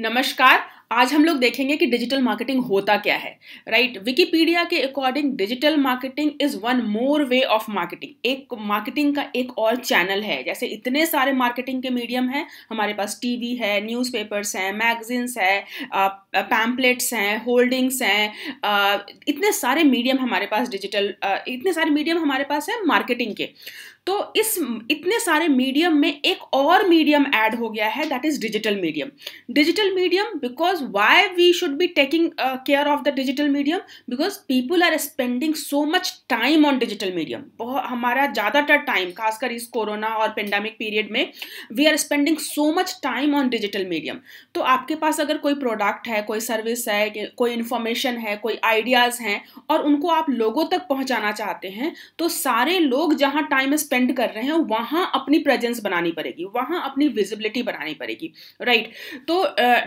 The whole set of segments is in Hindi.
नमस्कार आज हम लोग देखेंगे कि डिजिटल मार्केटिंग होता क्या है राइट right? विकीपीडिया के according digital marketing is one more way of marketing एक मार्केटिंग का एक और चैनल है जैसे इतने सारे मार्केटिंग के मीडियम हैं हमारे पास टीवी है न्यूज़पेपर्स हैं मैगजीन्स हैं पैम्पलेट्स हैं होल्डिंग्स हैं इतने सारे मीडियम हमारे पास डिजिटल इतने सारे मीडियम हमारे पास है मार्केटिंग के तो इस इतने सारे मीडियम में एक और मीडियम ऐड हो गया है that is digital medium digital medium because why we should be taking care of the digital medium because people are spending so much time on digital medium बहुत हमारा ज़्यादातर टाइम खासकर इस कोरोना और पेंडेमिक पीरियड में we are spending so much time on digital medium तो आपके पास अगर कोई प्रोडक्ट है कोई सर्विस है कोई इन्फॉर्मेशन है कोई आइडियाज़ हैं और उनको आप लोगों तक पहुँचाना चाहते हैं तो सारे लोग जहाँ टाइम स्पेंड कर रहे हैं वहाँ अपनी प्रेजेंस बनानी पड़ेगी वहाँ अपनी विजिबिलिटी बनानी पड़ेगी राइट right? तो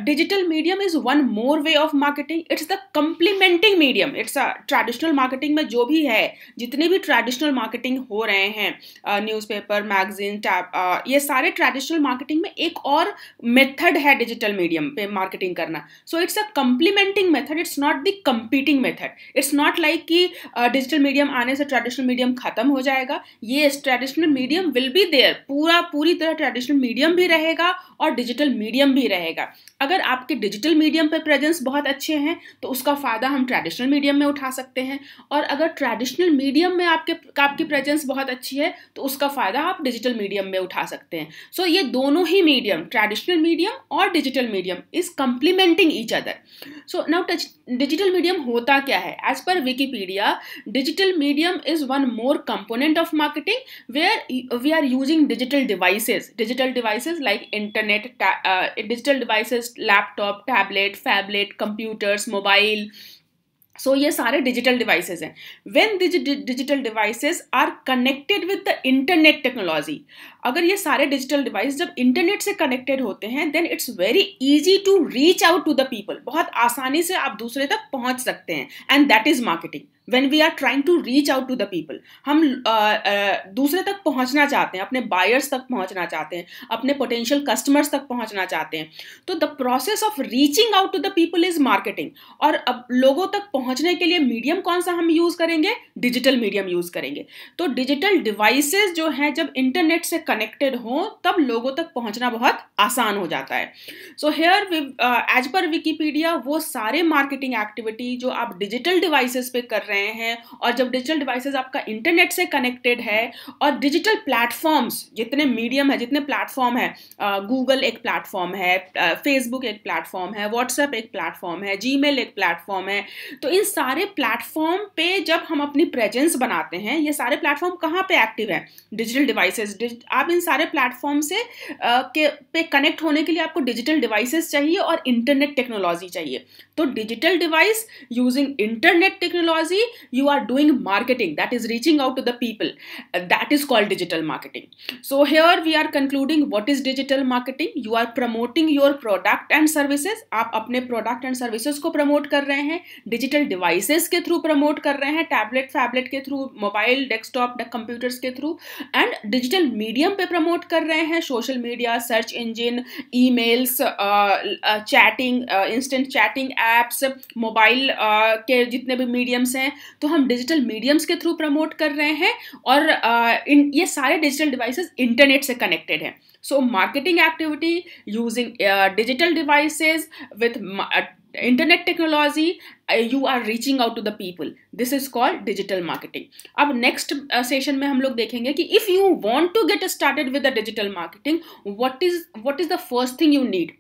digital medium is one more way of marketing it's the complementing medium it's a traditional marketing में जो भी है जितने भी ट्रेडिशनल मार्केटिंग हो रहे हैं न्यूज पेपर मैगजीन टैप ये सारे ट्रेडिशनल मार्केटिंग में एक और मेथड है डिजिटल मीडियम पे मार्केटिंग करना so it's a complementing method it's not the competing method it's not like कि डिजिटल मीडियम आने से ट्रेडिशनल मीडियम खत्म हो जाएगा ये traditional medium will be there पूरा पूरी तरह ट्रेडिशनल मीडियम भी रहेगा और डिजिटल मीडियम भी रहेगा अगर आपके डिजिटल मीडियम पर प्रेजेंस बहुत अच्छे हैं तो उसका फ़ायदा हम ट्रेडिशनल मीडियम में उठा सकते हैं और अगर ट्रेडिशनल मीडियम में आपके आपकी प्रेजेंस बहुत अच्छी है तो उसका फ़ायदा आप डिजिटल मीडियम में उठा सकते हैं सो so, ये दोनों ही मीडियम ट्रेडिशनल मीडियम और digital medium is complementing each other so now digital medium होता क्या है एज पर Wikipedia digital medium is one more component of marketing where we are using digital devices digital devices like internet uh, digital devices laptop tablet phablet computers mobile so ये सारे डिजिटल डिवाइसेस हैं when digital devices are connected with the internet technology अगर ये सारे डिजिटल डिवाइस जब इंटरनेट से कनेक्टेड होते हैं then it's very easy to reach out to the people बहुत आसानी से आप दूसरे तक पहुंच सकते हैं and that is marketing when we are trying to reach out to the people हम दूसरे तक पहुंचना चाहते हैं अपने बायर्स तक पहुंचना चाहते हैं अपने पोटेंशियल कस्टमर्स तक पहुंचना चाहते हैं तो the process of reaching out to the people is marketing और अब लोगों तक पहुंचने के लिए मीडियम कौन सा हम यूज़ करेंगे डिजिटल मीडियम यूज़ करेंगे तो डिजिटल डिवाइसेज जो हैं जब इंटरनेट से कनेक्टेड हों तब लोगों तक पहुंचना बहुत आसान हो जाता है सो हेयर एज पर विकीपीडिया वो सारे मार्केटिंग एक्टिविटी जो आप डिजिटल डिवाइसेज पे कर रहे हैं गए हैं और जब डिजिटल डिवाइसेस आपका इंटरनेट से कनेक्टेड है और डिजिटल प्लेटफॉर्म्स जितने मीडियम है जितने प्लेटफॉर्म है गूगल एक प्लेटफॉर्म है फेसबुक एक प्लेटफॉर्म है व्हाट्सएप एक प्लेटफॉर्म है जी एक प्लेटफॉर्म है तो इन सारे प्लेटफॉर्म पे जब हम अपनी प्रेजेंस बनाते हैं ये सारे प्लेटफॉर्म कहाँ पे एक्टिव है डिजिटल डिवाइसेज आप इन सारे प्लेटफॉर्म से के पे कनेक्ट होने के लिए आपको डिजिटल डिवाइसेज चाहिए और इंटरनेट टेक्नोलॉजी चाहिए तो digital device using internet technology see you are doing marketing that is reaching out to the people that is called digital marketing so here we are concluding what is digital marketing you are promoting your product and services आप अपने प्रोडक्ट एंड सर्विसेज को प्रमोट कर रहे हैं डिजिटल डिवाइसेज के थ्रू प्रमोट कर रहे हैं टैबलेट फैबलेट के थ्रू मोबाइल डेस्कटॉप कंप्यूटर्स के थ्रू एंड डिजिटल मीडियम पे प्रमोट कर रहे हैं social media search engine emails chatting instant chatting apps mobile के जितने भी मीडियम्स हैं हैं तो हम डिजिटल मीडियम्स के थ्रू प्रमोट कर रहे हैं और इन ये सारे डिजिटल डिवाइसेस इंटरनेट से कनेक्टेड हैं so marketing activity using digital devices with internet technology you are reaching out to the people this is called digital marketing अब नेक्स्ट सेशन में हम लोग देखेंगे कि if you want to get started with the digital marketing what is what is the first thing you need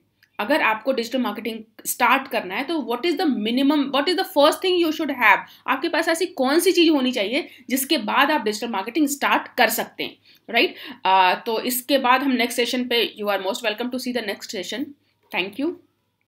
अगर आपको डिजिटल मार्केटिंग स्टार्ट करना है तो what is the minimum what is the first thing you should have आपके पास ऐसी कौन सी चीज़ होनी चाहिए जिसके बाद आप डिजिटल मार्केटिंग स्टार्ट कर सकते हैं राइट right? uh, तो इसके बाद हम नेक्स्ट सेशन पे you are most welcome to see the next session thank you